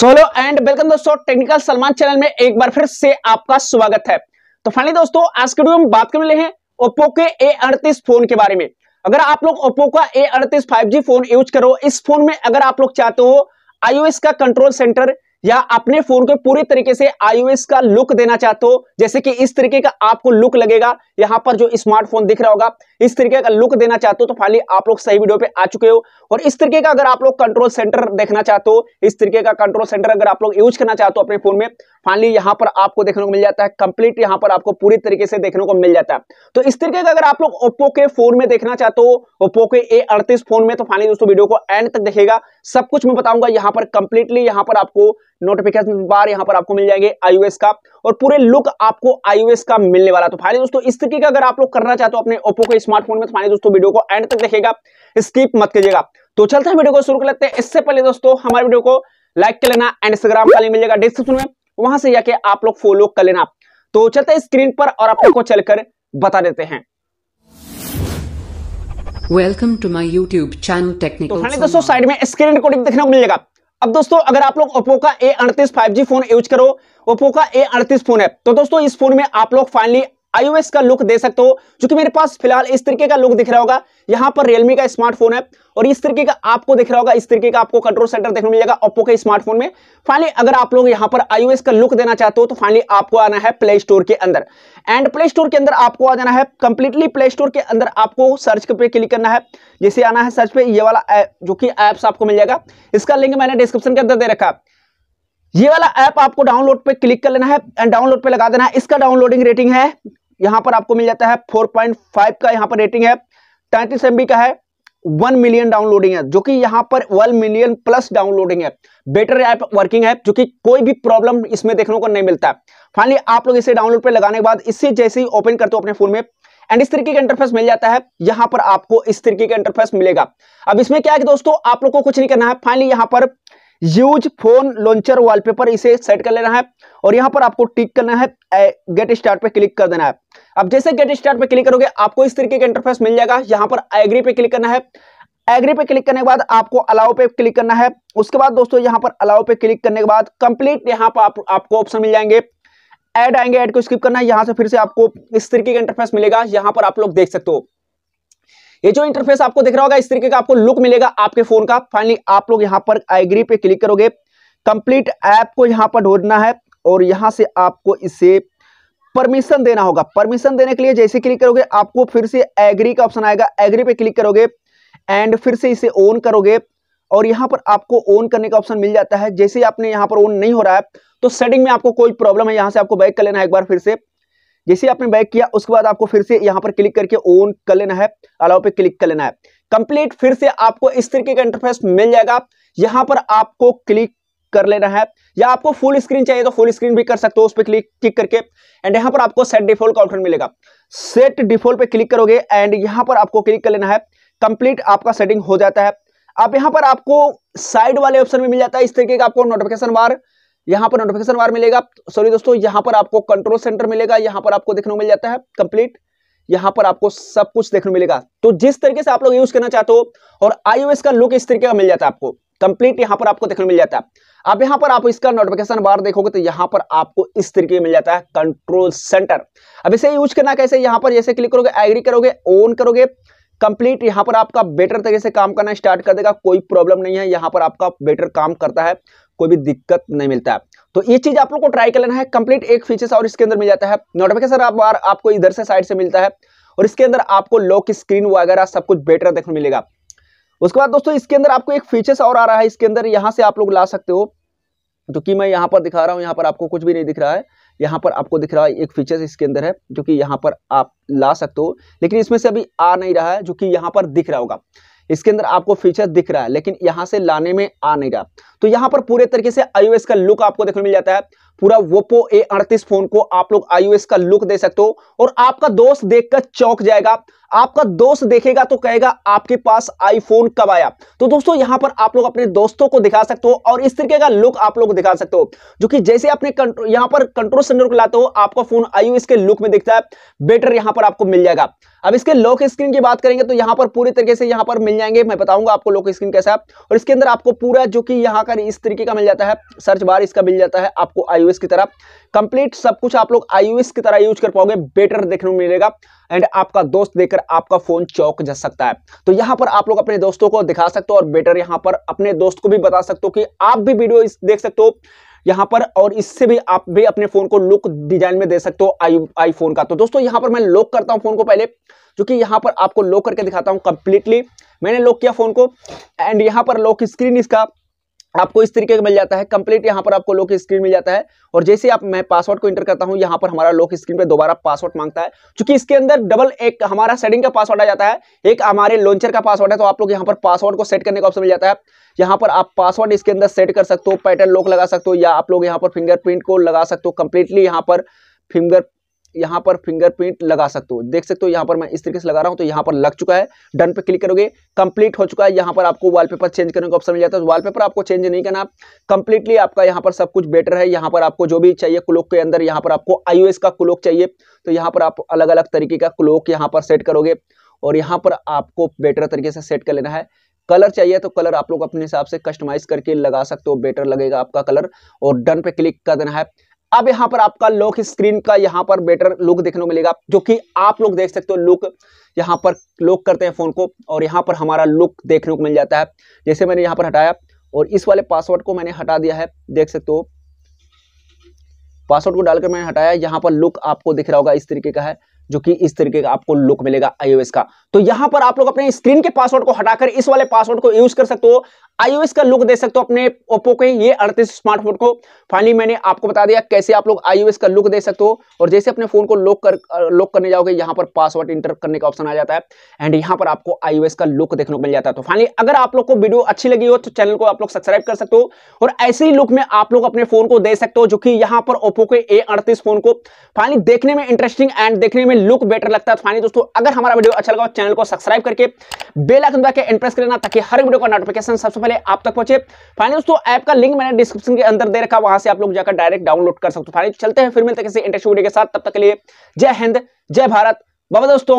solo and welcome दोस्तों technical Salman channel में एक बार फिर से आपका स्वागत है तो फाइनली दोस्तों आज के वीडियो में बात रहे हैं ओप्पो के ए अड़तीस फोन के बारे में अगर आप लोग ओप्पो का ए अड़तीस फाइव फोन यूज करो इस फोन में अगर आप लोग चाहते हो आईओएस का कंट्रोल सेंटर या अपने फोन को पूरी तरीके से आईओएस का लुक देना चाहते हो जैसे कि इस तरीके का आपको लुक लगेगा यहां पर जो स्मार्टफोन दिख रहा होगा इस तरीके का लुक देना चाहते हो तो फाइनली आप लोग सही वीडियो पे आ चुके हो और इस तरीके का अगर आप लोग कंट्रोल सेंटर देखना चाहते हो इस तरीके का कंट्रोल सेंटर अगर आप लोग यूज करना चाहते हो अपने फोन में फाइनली यहां पर आपको देखने को मिल जाता है कंप्लीट यहां पर आपको पूरी तरीके से देखने को मिल जाता है तो इस तरीके का अगर आप लोग ओप्पो के फोन में देखना चाहते हो ओप्पो के ए फोन में तो फाइनली दोस्तों वीडियो को एंड तक देखेगा सब कुछ मैं बताऊंगा यहां पर कंप्लीटली यहां पर आपको नोटिफिकेशन बार यहां पर आपको मिल जाएंगे आईओएस का और पूरे लुक आपको आईओएस का मिलने वाला तो फाइनली दोस्तों इस तरीके का अगर आप लोग करना चाहते हो अपने ओप्पो के स्मार्टफोन में तो फाइनली दोस्तों वीडियो को एंड तक देखेगा स्किप मत कीजिएगा तो चलते हैं वीडियो को शुरू कर लेते हैं इससे पहले दोस्तों हमारे वीडियो को लाइक कर लेना इंस्टाग्राम का लिंक मिलेगा डिस्क्रिप्शन में वहां से जाके आप लोग फॉलो कर लेना तो चलते हैं स्क्रीन पर और आप लोग को चलकर बता देते हैं welcome to my YouTube channel technical दोस्तों साइड में स्क्रीन रिकॉर्डिंग देखने को मिलेगा अब दोस्तों अगर आप लोग ओप्पो का ए अड़तीस फोन यूज करो ओप्पो का ए अड़तीस फोन है तो दोस्तों इस फोन में आप लोग फाइनली आईओएस का लुक दे सकते हो जो कि मेरे पास फिलहाल इस तरीके का लुक दिख रहा होगा यहां पर रियलमी का स्मार्टफोन है और इस तरीके का आपको दिख रहा होगा इस तरीके का आपको कंट्रोल सेंटर देखने मिलेगा ओप्पो के स्मार्टफोन में फाइनली अगर आप लोग यहां पर आईओएस का लुक देना चाहते हो तो फाइनली आपको आना है प्ले स्टोर के अंदर एंड प्ले स्टोर के अंदर आपको आ जाना है कंप्लीटली प्ले स्टोर के अंदर आपको सर्च पे क्लिक करना है जैसे आना है सर्च पे ये वाला जो कि एप्स आपको मिल जाएगा इसका लिंक मैंने डिस्क्रिप्शन के अंदर दे रखा है ये वाला ऐप आपको डाउनलोड पे क्लिक कर लेना है एंड डाउनलोड पे लगा देना है इसका डाउनलोडिंग रेटिंग है यहां पर आपको मिल जाता है 4.5 का यहां पर रेटिंग है तैतीस एम का है 1 मिलियन डाउनलोडिंग है जो कि यहां पर 1 मिलियन प्लस डाउनलोडिंग है बेटर ऐप वर्किंग है जो कि कोई भी प्रॉब्लम इसमें देखने को नहीं मिलता फाइनली आप लोग इसे डाउनलोड पर लगाने के बाद इसे जैसे ही ओपन करते हो अपने फोन में एंड इस तरीके का इंटरफेस मिल जाता है यहां पर आपको इस तरीके का इंटरफेस मिलेगा अब इसमें क्या है कि दोस्तों आप लोग को कुछ नहीं करना है फाइनली यहां पर यूज फोन लॉन्चर वॉलपेपर इसे सेट कर लेना है और यहां पर आपको टिक करना है गेट स्टार्ट पे क्लिक कर देना है अब जैसे गेट स्टार्ट पे क्लिक करोगे आपको इस तरीके का इंटरफेस मिल जाएगा यहां पर एग्री पे क्लिक करना है एग्री पे क्लिक करने के बाद आपको अलाउ पे क्लिक करना है उसके बाद दोस्तों यहां पर अलाउ पे क्लिक करने के बाद कंप्लीट यहां पर आप, आपको ऑप्शन मिल जाएंगे एड आएंगे एड को स्किप करना है यहां से फिर से आपको इस तरीके का इंटरफेस मिलेगा यहां पर आप लोग देख सकते हो ये जो इंटरफेस आपको दिख रहा होगा इस तरीके का आपको लुक मिलेगा आपके फोन का फाइनली आप लोग यहाँ पर एग्री पे क्लिक करोगे कंप्लीट ऐप को यहाँ पर ढूंढना है और यहाँ से आपको इसे परमिशन देना होगा परमिशन देने के लिए जैसे क्लिक करोगे आपको फिर से एग्री का ऑप्शन आएगा एग्री पे क्लिक करोगे एंड फिर से इसे ऑन करोगे और यहाँ पर आपको ऑन करने का ऑप्शन मिल जाता है जैसे आपने यहाँ पर ऑन नहीं हो रहा है तो सेटिंग में आपको कोई प्रॉब्लम है यहाँ से आपको बैक कर लेना है एक बार फिर से जैसे आपने बैक किया उसके बाद आपको फिर से यहाँ पर क्लिक करके ओन कर लेना है अलाउ पे क्लिक कर लेना है कंप्लीट फिर से आपको इस तरीके का इंटरफेस मिल जाएगा यहाँ पर आपको क्लिक कर लेना है या आपको फुल स्क्रीन चाहिए तो फुल स्क्रीन भी कर सकते हो उस पर क्लिक क्लिक करके एंड यहाँ पर आपको सेट डिफॉल्ट का ऑप्शन मिलेगा सेट डिफॉल्ट पे क्लिक करोगे एंड यहाँ पर आपको क्लिक कर लेना है कंप्लीट आपका सेटिंग हो जाता है अब यहाँ पर आपको साइड वाले ऑप्शन में मिल जाता है इस तरीके का आपको नोटिफिकेशन बार यहाँ पर नोटिफिकेशन बार मिलेगा सॉरी दोस्तों यहाँ पर आपको कंट्रोल सेंटर मिलेगा यहाँ पर आपको देखने को मिल जाता है कंप्लीट यहाँ पर आपको सब कुछ देखने को मिलेगा तो जिस तरीके से आप लोग यूज करना चाहते हो और आईओएस का लुक इस तरीके का मिल जाता है आपको कंप्लीट यहाँ पर आपको देखने को मिल जाता है अब यहाँ पर आप इसका नोटिफिकेशन बार देखोगे तो यहाँ पर आपको इस तरीके मिल जाता है कंट्रोल सेंटर अब इसे यूज करना कैसे यहाँ पर जैसे क्लिक करोगे एग्री करोगे ओन करोगे कंप्लीट यहाँ पर आपका बेटर तरीके से काम करना स्टार्ट कर देगा कोई प्रॉब्लम नहीं है यहां पर आपका बेटर काम करता है कोई भी दिक्कत नहीं मिलता है तो ये चीज आप लोग को ट्राई कर लेना है कंप्लीट एक फीचर्स और इसके अंदर मिल जाता है नोटिफिकेशन आप बार आपको इधर से साइड से मिलता है और इसके अंदर आपको लॉक स्क्रीन वगैरह सब कुछ बेटर देखने मिलेगा उसके बाद दोस्तों इसके अंदर आपको एक फीचर्स और आ रहा है इसके अंदर यहाँ से आप लोग ला सकते हो जो तो कि मैं यहाँ पर दिखा रहा हूं यहाँ पर आपको कुछ भी नहीं दिख रहा है यहाँ पर आपको दिख रहा है एक फीचर इसके अंदर है जो कि यहाँ पर आप ला सकते हो लेकिन इसमें से अभी आ नहीं रहा है जो कि यहाँ पर दिख रहा होगा इसके अंदर आपको फीचर दिख रहा है लेकिन यहाँ से लाने में आ नहीं रहा तो यहाँ पर पूरे तरीके से आईओ का लुक आपको देखने मिल जाता है पूरा वोपो ए अड़तीस फोन को आप लोग आईओएस का लुक दे सकते हो और आपका दोस्त देखकर चौक जाएगा आपका दोस्त देखेगा तो कहेगा आपके पास आईफोन कब आया तो दोस्तों यहां पर आप लोग अपने दोस्तों को दिखा सकते हो और इस तरीके का लुक आप लोग दिखा सकते हो जो कि जैसे आपने यहां पर कंट्रोल सेंटर को लाते हो आपका फोन आईओएस के लुक में दिखता है बेटर यहां पर आपको मिल जाएगा अब इसके लॉक स्क्रीन की बात करेंगे तो यहां पर पूरी तरीके से यहां पर मिल जाएंगे मैं बताऊंगा आपको लॉक स्क्रीन कैसा है और इसके अंदर आपको पूरा जो कि यहां का इस तरीके का मिल जाता है सर्च बार इसका मिल जाता है आपको आईओ आईओएस की तरह कंप्लीट सब कुछ आप लोग आईओएस की तरह यूज कर पाओगे बेटर देखने को मिलेगा एंड आपका दोस्त देखकर आपका फोन चौक जा सकता है तो यहां पर आप लोग अपने दोस्तों को दिखा सकते हो और बेटर यहां पर अपने दोस्त को भी बता सकते हो कि आप भी वीडियो देख सकते हो यहां पर और इससे भी आप भी अपने फोन को लुक डिजाइन में दे सकते हो आई आईफोन का तो दोस्तों यहां पर मैं लॉक करता हूं फोन को पहले जो कि यहाँ पर आपको लॉक करके दिखाता हूं कंप्लीटली मैंने लॉक किया फोन को एंड यहां पर लॉक स्क्रीन इसका आपको इस तरीके का मिल जाता है कंप्लीट यहाँ पर आपको लॉक स्क्रीन मिल जाता है और जैसे आप मैं पासवर्ड को इंटर करता हूँ यहाँ पर हमारा लॉक स्क्रीन पे दोबारा पासवर्ड मांगता है क्योंकि इसके अंदर डबल एक हमारा सेटिंग का पासवर्ड आ जाता है एक हमारे लॉन्चर का पासवर्ड है तो आप लोग यहाँ पर पासवर्ड को सेट करने का ऑप्शन मिल जाता है यहाँ पर आप पासवर्ड इसके अंदर सेट कर सकते हो पैटर्न लॉक लगा सकते हो या आप लोग यहाँ पर फिंगरप्रिंट को लगा सकते हो कंप्लीटली यहाँ पर फिंगर यहाँ पर फिंगरप्रिंट लगा सकते हो देख सकते हो यहाँ पर मैं इस तरीके से लगा रहा हूँ तो यहाँ पर लग चुका है डन पे क्लिक करोगे कंप्लीट हो चुका है यहाँ पर आपको वॉलपेपर चेंज करने का ऑप्शन मिल जाता है तो वॉलपेपर आपको चेंज नहीं करना कंप्लीटली आपका यहाँ पर सब कुछ बेटर है यहाँ पर आपको जो भी चाहिए क्लोक के अंदर यहाँ पर आपको आई का क्लोक चाहिए तो यहाँ पर आप अलग अलग तरीके का क्लोक यहाँ पर सेट करोगे और यहाँ पर आपको बेटर तरीके से सेट कर लेना है कलर चाहिए तो कलर आप लोग अपने हिसाब से कस्टमाइज करके लगा सकते हो बेटर लगेगा आपका कलर और डन पे क्लिक कर देना है अब यहां पर आपका लॉक स्क्रीन का यहां पर बेटर लुक देखने को मिलेगा जो कि आप लोग देख सकते हो लुक यहां पर लॉक करते हैं फोन को और यहां पर हमारा लुक देखने को मिल जाता है जैसे मैंने यहां पर हटाया और इस वाले पासवर्ड को मैंने हटा दिया है देख सकते हो पासवर्ड को डालकर मैंने हटाया यहाँ पर लुक आपको दिख रहा होगा इस तरीके का है जो कि इस तरीके का आपको लुक मिलेगा आईओएस का तो यहां पर आप लोग अपने स्क्रीन के पासवर्ड को हटाकर इस वाले पासवर्ड को यूज कर सकते हो आईओएस का लुक दे सकते हो अपने ओप्पो के ये अड़तीस स्मार्टफोन को फाइनली मैंने आपको बता दिया कैसे आप लोग आईओएस का लुक दे सकते हो और जैसे अपने फोन को लॉक कर लॉक करने जाओगे यहाँ पर पासवर्ड इंटर करने का ऑप्शन आ जाता है एंड यहाँ पर आपको आईओएस का लुक देखने को मिल जाता है तो फाइनली अगर आप लोग को वीडियो अच्छी लगी हो तो चैनल को आप लोग सब्सक्राइब कर सकते हो और ऐसे ही लुक में आप लोग अपने फोन को दे सकते हो जो कि यहाँ पर ओप्पो के ए फोन को फाइनली देखने में इंटरेस्टिंग एंड देखने में लुक बेटर लगता है फाइनली तो दोस्तों अगर हमारा वीडियो अच्छा लगा चैनल को सब्सक्राइब करके बेल आइकन दबा के एंड प्रेस कर लेना ताकि हर वीडियो का नोटिफिकेशन सबसे पहले आप तक पहुंचे फाइनल दोस्तों ऐप का लिंक मैंने डिस्क्रिप्शन के अंदर दे रखा वहां से आप लोग जाकर डायरेक्ट डाउनलोड कर सकते हो फाइनेंस चलते हैं फिर मिलते किसी इंटरेस्ट वीडियो के साथ तब तक के लिए जय हिंद जय भारत बाबा दोस्तों